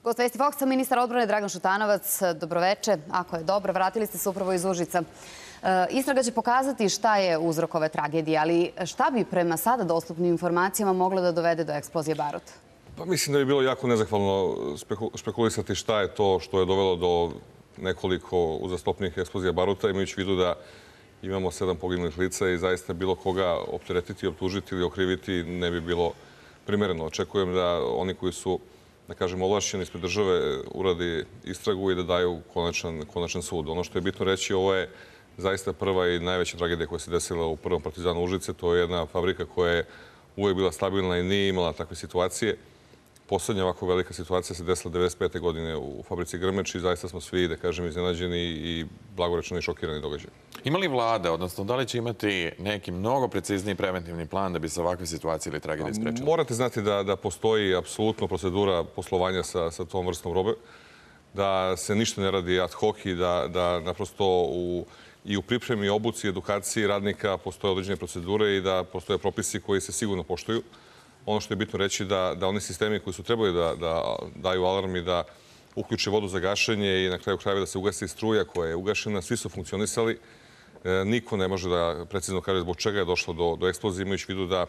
Gospod Vesti Foksa, ministar odbrane Dragan Šutanovac, dobroveče. Ako je dobro, vratili ste se upravo iz Užica. E, istraga će pokazati šta je uzrok ove tragedije, ali šta bi prema sada dostupnim informacijama moglo da dovede do eksplozije Baruta? Pa mislim da bi bilo jako nezahvalno spekulisati šta je to što je dovelo do nekoliko uzastopnih eksplozija Baruta, imajući vidu da imamo sedam poginulih lica i zaista bilo koga opteretiti, obtužiti ili okriviti ne bi bilo primereno. Očekujem da oni koji su da kažem, olašćen ispred države uradi istragu i da daju konačan sud. Ono što je bitno reći, ovo je zaista prva i najveća tragedija koja se desila u prvom partizanu Užice. To je jedna fabrika koja je uvek bila stabilna i nije imala takve situacije. Poslednja ovako velika situacija se desila 1995. godine u fabrici Grmeč i zaista smo svi, da kažem, iznenađeni i blagorečno i šokirani događaj. Ima li vlada, odnosno da li će imati neki mnogo precizniji preventivni plan da bi se ovakve situacije ili tragedije sprečali? Morate znati da postoji apsolutno procedura poslovanja sa tom vrstom robe, da se ništa ne radi ad hoc i da naprosto i u pripremi obuci, edukaciji radnika postoje određene procedure i da postoje propisi koji se sigurno poštuju. Ono što je bitno reći je da oni sistemi koji su trebali da daju alarm i da uključe vodu za gašenje i na kraju krajeva da se ugasi struja koja je ugašena, svi su funkcionisali. E, niko ne može da precizno kaže zbog čega je došlo do eksplozije, imajući vidu da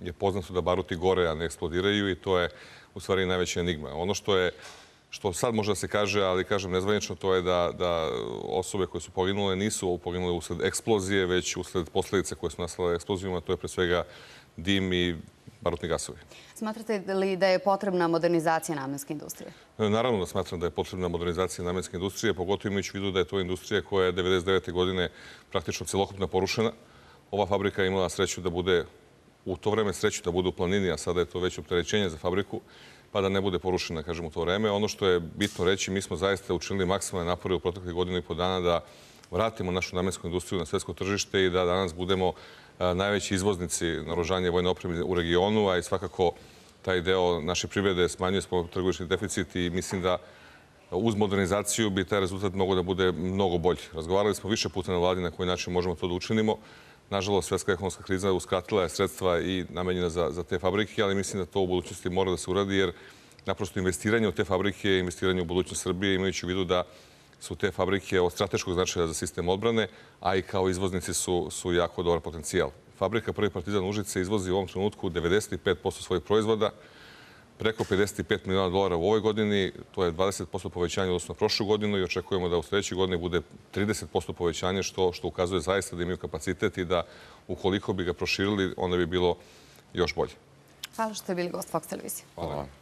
je poznato da baruti gore, a ne eksplodiraju i to je u stvari najveća enigma. Ono što je Što sad može se kaže, ali kažem nezvanječno, to je da osobe koje su poginule nisu poginule usled eksplozije, već usled posljedice koje su nastale eksplozijuma. To je pre svega dim i barutni gasovi. Smatrate li da je potrebna modernizacija namenske industrije? E, naravno da smatram da je potrebna modernizacija namenske industrije, pogotovo imajući u vidu da je to industrija koja je 1999. godine praktično celokupno porušena. Ova fabrika je imala sreću da bude u to vreme sreću da bude u planini, a sada je to već opterećenje za fabriku, pa da ne bude porušena, kažem, u to vreme. Ono što je bitno reći, mi smo zaista učinili maksimalne napore u proteklih godinu i po dana da vratimo našu namensku industriju na svjetsko tržište i da danas budemo najveći izvoznici naružanje vojne opreme u regionu, a i svakako taj deo naše privrede smanjuje spolotrgovični deficit i mislim da uz modernizaciju bi taj rezultat mogo da bude mnogo bolji. Razgovarali smo više puta na vladi na koji način možemo to da učinimo. Nažalost, svjetska ekonomska kriza uskratila je sredstva i namenjena za te fabrike, ali mislim da to u budućnosti mora da se uradi, jer naprosto investiranje u te fabrike je investiranje u budućnost Srbije, imajući u vidu da su te fabrike od strateškog značaja za sistem odbrane, a i kao izvoznici su jako dobar potencijal. Fabrika Prvi Partizan Užice izvozi u ovom trenutku 95% svojih proizvoda, preko 55 miliona dolara u ovoj godini. To je 20% povećanje odnosno prošlu godinu i očekujemo da u sljedećoj godini bude 30% povećanje, što ukazuje zaista da imaju kapacitet i da ukoliko bi ga proširili, onda bi bilo još bolje. Hvala što ste bili gost Fox Televizije. Hvala vam.